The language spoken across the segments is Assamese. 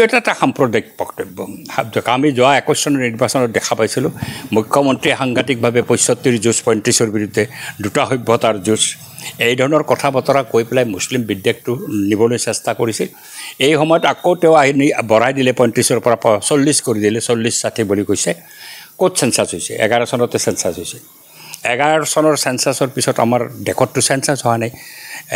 সেইটো এটা এটা সাম্প্ৰদায়িক বক্তব্য আমি যোৱা একৈছ চনৰ নিৰ্বাচনত দেখা পাইছিলোঁ মুখ্যমন্ত্ৰীয়ে সাংঘাতিকভাৱে পঁয়ষষ্ঠিৰ যুঁজ পঁয়ত্ৰিছৰ বিৰুদ্ধে দুটা সভ্যতাৰ যুঁজ এই ধৰণৰ কথা বতৰা কৈ পেলাই মুছলিম বিদ্বেষটো নিবলৈ চেষ্টা কৰিছিল এই সময়ত আকৌ তেওঁ আহি বঢ়াই দিলে পঁয়ত্ৰিছৰ পৰা চল্লিছ কৰি দিলে চল্লিছ ষাঠি বুলি কৈছে ক'ত চেঞ্চাছ হৈছে এঘাৰ চনতে চেঞ্চাছ হৈছে এঘাৰ চনৰ চেঞ্চাছৰ পিছত আমাৰ দেশততো চেঞ্চাছ হোৱা নাই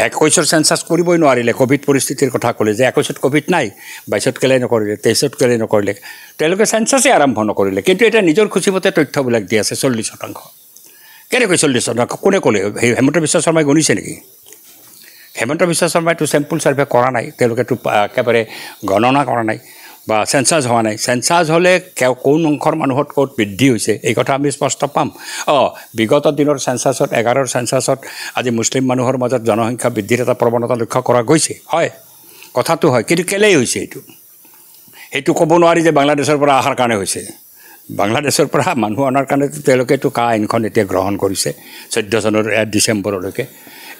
একৈছত চেঞ্চাছ কৰিবই নোৱাৰিলে ক'ভিড পৰিস্থিতিৰ কথা ক'লে যে একৈছত ক'ভিড নাই বাইছত কেলৈ নকৰিলে তেইছত কেলৈ নকৰিলে তেওঁলোকে চেঞ্চাছেই আৰম্ভ নকৰিলে কিন্তু এতিয়া নিজৰ খুচিমতে তথ্যবিলাক দি আছে চল্লিছ শতাংশ কেনেকৈ চল্লিছ শতাংশ কোনে ক'লে সেই হেমন্ত বিশ্ব শৰ্মাই গণিছে নেকি হেমন্ত বিশ্ব শৰ্মাইতো চেম্পল ছাৰ্ভে কৰা নাই তেওঁলোকেতো একেবাৰে গণনা কৰা নাই বা চেঞ্চাৰ্জ হোৱা নাই চেঞ্চাৰ্জ হ'লে কোন অংশৰ মানুহত ক'ত বৃদ্ধি হৈছে এই কথা আমি স্পষ্ট পাম অঁ বিগত দিনৰ চেঞ্চাৰ্ছত এঘাৰৰ চেঞ্চাৰ্ছত আজি মুছলিম মানুহৰ মাজত জনসংখ্যা বৃদ্ধিৰ এটা প্ৰৱণতা লক্ষ্য কৰা গৈছে হয় কথাটো হয় কিন্তু কেলেই হৈছে এইটো সেইটো ক'ব নোৱাৰি যে বাংলাদেশৰ পৰা অহাৰ কাৰণে হৈছে বাংলাদেশৰ পৰা মানুহ অনাৰ কাৰণে তেওঁলোকেতো কা আইনখন এতিয়া গ্ৰহণ কৰিছে চৈধ্য জানুৱাৰী ডিচেম্বৰলৈকে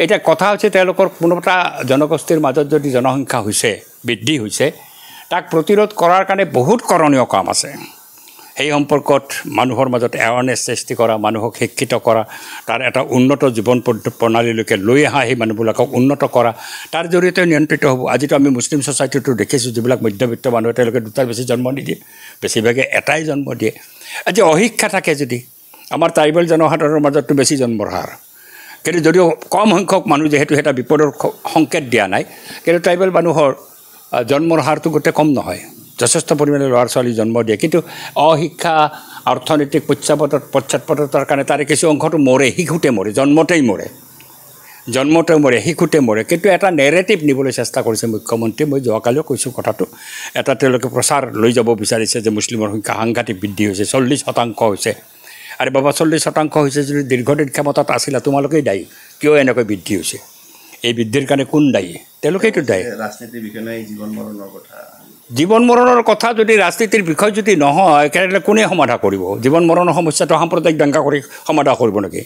এতিয়া কথা হৈছে তেওঁলোকৰ কোনোবা এটা জনগোষ্ঠীৰ মাজত যদি জনসংখ্যা হৈছে বৃদ্ধি হৈছে তাক প্ৰতিৰোধ কৰাৰ কাৰণে বহুত কৰণীয় কাম আছে সেই সম্পৰ্কত মানুহৰ মাজত এৱাৰনেছ সৃষ্টি কৰা মানুহক শিক্ষিত কৰা তাৰ এটা উন্নত জীৱন প্ৰণালীলৈকে লৈ অহা সেই মানুহবিলাকক উন্নত কৰা তাৰ জৰিয়তে নিয়ন্ত্ৰিত হ'ব আজিতো আমি মুছলিম ছ'চাইটিটো দেখিছোঁ যিবিলাক মধ্যবিত্ত মানুহে তেওঁলোকে দুটাৰ বেছি জন্ম নিদিয়ে বেছিভাগে এটাই জন্ম দিয়ে আজি অশিক্ষা থাকে যদি আমাৰ ট্ৰাইবেল জনসাধাৰণৰ মাজততো বেছি জন্মৰ হাৰ কিন্তু যদিও কম সংখ্যক মানুহ যিহেতু সেই এটা বিপদৰ সংকেত দিয়া নাই কিন্তু ট্ৰাইবেল মানুহৰ জন্মৰ হাৰটো গোটেই কম নহয় যথেষ্ট পৰিমাণে ল'ৰা ছোৱালী জন্ম দিয়ে কিন্তু অশিক্ষা অৰ্থনৈতিক পশ্চাপদত পশ্চাদপদতাৰ কাৰণে তাৰে কিছু অংশটো মৰে শিশুতে মৰে জন্মতেই মৰে জন্মতে মৰে শিশুতে মৰে কিন্তু এটা নেৰেটিভ নিবলৈ চেষ্টা কৰিছে মুখ্যমন্ত্ৰীয়ে মই যোৱাকালিও কৈছোঁ কথাটো এটা তেওঁলোকে প্ৰচাৰ লৈ যাব বিচাৰিছে যে মুছলিমৰ সংখ্যা সাংঘাতিক বৃদ্ধি হৈছে চল্লিছ শতাংশ হৈছে আৰে বাবা চল্লিছ শতাংশ হৈছে যদি দীৰ্ঘদিন ক্ষমতাত আছিলা তোমালোকেই দায়ী কিয় এনেকৈ বৃদ্ধি হৈছে এই বৃদ্ধিৰ কাৰণে কোন দায়ী তেওঁলোকেইটো দায়ী ৰাজনীতিৰ বিষয়ে জীৱন মৰণৰ কথা জীৱন মৰণৰ কথা যদি ৰাজনীতিৰ বিষয় যদি নহয় তেনেহ'লে কোনে সমাধা কৰিব জীৱন মৰণৰ সমস্যাটো সাম্প্ৰদায়িক দাংগা কৰি সমাধা কৰিব নেকি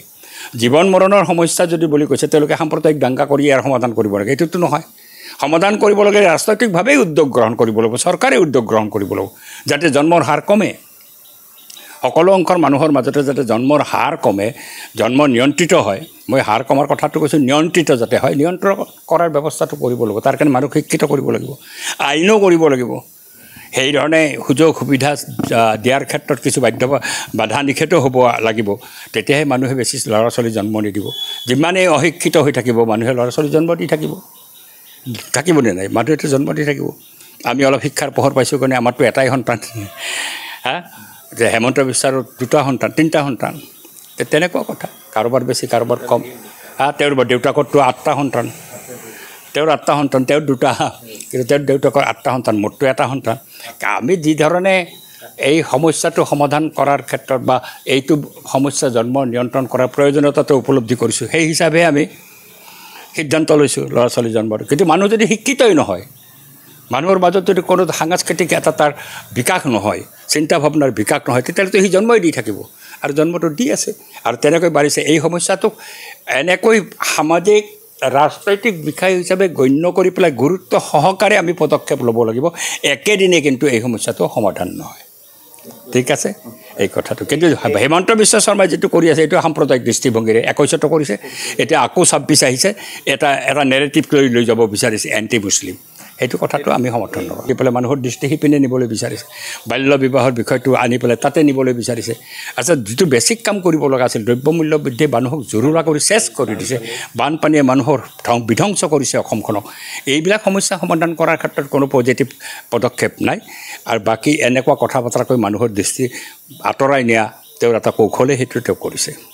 জীৱন মৰণৰ সমস্যা যদি বুলি কৈছে তেওঁলোকে সাম্প্ৰদায়িক দাংগা কৰি ইয়াৰ সমাধান কৰিব লাগে এইটোতো নহয় সমাধান কৰিব লাগে ৰাজনৈতিকভাৱেই উদ্যোগ গ্ৰহণ কৰিব লাগিব চৰকাৰে উদ্যোগ গ্ৰহণ কৰিব লাগিব যাতে জন্মৰ হাৰ কমে সকলো অংশৰ মানুহৰ মাজতে যাতে জন্মৰ হাৰ কমে জন্ম নিয়ন্ত্ৰিত হয় মই হাৰ কমাৰ কথাটো কৈছোঁ নিয়ন্ত্ৰিত যাতে হয় নিয়ন্ত্ৰণ কৰাৰ ব্যৱস্থাটো কৰিব লাগিব তাৰ কাৰণে মানুহ শিক্ষিত কৰিব লাগিব আইনো কৰিব লাগিব সেইধৰণে সুযোগ সুবিধা দিয়াৰ ক্ষেত্ৰত কিছু বাধ্য বাধা নিষেধো হ'ব লাগিব তেতিয়াহে মানুহে বেছি ল'ৰা ছোৱালী জন্ম নিদিব যিমানেই অশিক্ষিত হৈ থাকিব মানুহে ল'ৰা ছোৱালী জন্ম দি থাকিব থাকিবনে নাই মানুহেতো জন্ম দি থাকিব আমি অলপ শিক্ষাৰ পোহৰ পাইছোঁ কাৰণে আমাৰতো এটাই সন্তান হা যে হেমন্ত বিশ্বৰ দুটা সন্তান তিনিটা সন্তান তেনেকুৱা কথা কাৰোবাৰ বেছি কাৰোবাৰ কম হা তেওঁৰ দেউতাকৰতো আঠটা সন্তান তেওঁৰ আঠটা সন্তান তেওঁৰ দুটা কিন্তু তেওঁৰ দেউতাকৰ আঠটা সন্তান মোৰতো এটা সন্তান আমি যিধৰণে এই সমস্যাটো সমাধান কৰাৰ ক্ষেত্ৰত বা এইটো সমস্যা জন্ম নিয়ন্ত্ৰণ কৰাৰ প্ৰয়োজনীয়তাটো উপলব্ধি কৰিছোঁ সেই হিচাপে আমি সিদ্ধান্ত লৈছোঁ ল'ৰা ছোৱালী জন্মৰ কিন্তু মানুহ যদি শিক্ষিতই নহয় মানুহৰ মাজত যদি কোনো সাংস্কৃতিক এটা তাৰ বিকাশ নহয় চিন্তা ভাৱনাৰ বিকাশ নহয় তেতিয়াহ'লেতো সি জন্মই দি থাকিব আৰু জন্মটো দি আছে আৰু তেনেকৈ বাঢ়িছে এই সমস্যাটোক এনেকৈ সামাজিক ৰাজনৈতিক বিষয় হিচাপে গণ্য কৰি পেলাই গুৰুত্ব সহকাৰে আমি পদক্ষেপ ল'ব লাগিব একেদিনে কিন্তু এই সমস্যাটো সমাধান নহয় ঠিক আছে এই কথাটো কিন্তু হিমন্ত বিশ্ব শৰ্মাই যিটো কৰি আছে এইটো সাম্প্ৰদায়িক দৃষ্টিভংগীৰে একৈশত কৰিছে এতিয়া আকৌ ছাব্বিছ আহিছে এটা এটা নেৰেটিভ লৈ লৈ যাব বিচাৰিছে এণ্টি মুছলিম সেইটো কথাটো আমি সমৰ্থন নকৰোঁ সেইফালে মানুহৰ দৃষ্টি সিপিনে নিবলৈ বিচাৰিছে বাল্য বিবাহৰ বিষয়টো আনি পেলাই তাতে নিবলৈ বিচাৰিছে আচ্ছা যিটো বেছিক কাম কৰিব লগা আছিল দ্ৰব্য মূল্য বৃদ্ধি মানুহক জোৰোৰা কৰি চেচ কৰি দিছে বানপানীয়ে মানুহৰ বিধ্বংস কৰিছে অসমখনক এইবিলাক সমস্যা সমাধান কৰাৰ ক্ষেত্ৰত কোনো পজিটিভ পদক্ষেপ নাই আৰু বাকী এনেকুৱা কথা বতৰাকৈ মানুহৰ দৃষ্টি আঁতৰাই নিয়া তেওঁৰ এটা কৌশলে সেইটো তেওঁ কৰিছে